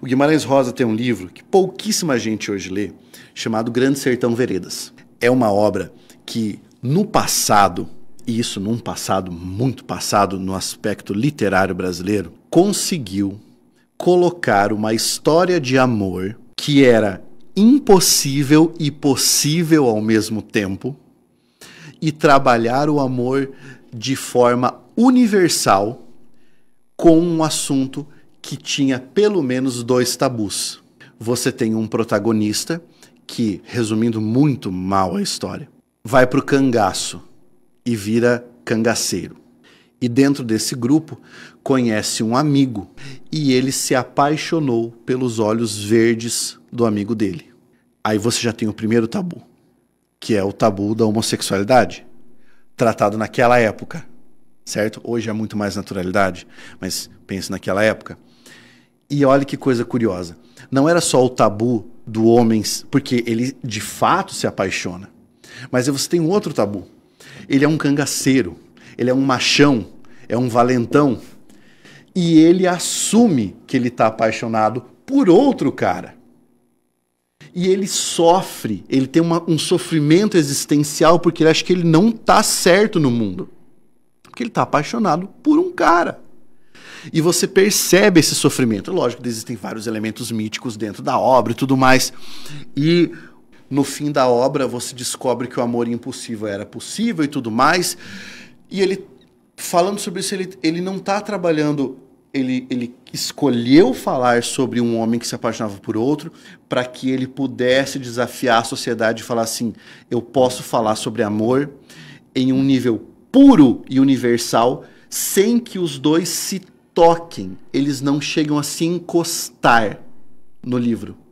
O Guimarães Rosa tem um livro que pouquíssima gente hoje lê, chamado Grande Sertão Veredas. É uma obra que, no passado, e isso num passado muito passado no aspecto literário brasileiro, conseguiu colocar uma história de amor que era impossível e possível ao mesmo tempo e trabalhar o amor de forma universal com um assunto que tinha pelo menos dois tabus. Você tem um protagonista que, resumindo muito mal a história, vai para o cangaço e vira cangaceiro. E dentro desse grupo conhece um amigo e ele se apaixonou pelos olhos verdes do amigo dele. Aí você já tem o primeiro tabu, que é o tabu da homossexualidade, tratado naquela época, certo? Hoje é muito mais naturalidade, mas pense naquela época. E olha que coisa curiosa. Não era só o tabu do homem, porque ele de fato se apaixona. Mas você tem um outro tabu. Ele é um cangaceiro, ele é um machão, é um valentão. E ele assume que ele está apaixonado por outro cara. E ele sofre, ele tem uma, um sofrimento existencial porque ele acha que ele não está certo no mundo. Porque ele está apaixonado por um cara. E você percebe esse sofrimento. Lógico que existem vários elementos míticos dentro da obra e tudo mais. E no fim da obra você descobre que o amor impossível era possível e tudo mais. E ele, falando sobre isso, ele, ele não está trabalhando. Ele, ele escolheu falar sobre um homem que se apaixonava por outro para que ele pudesse desafiar a sociedade e falar assim: eu posso falar sobre amor em um nível puro e universal sem que os dois se toquem, eles não chegam a se encostar no livro.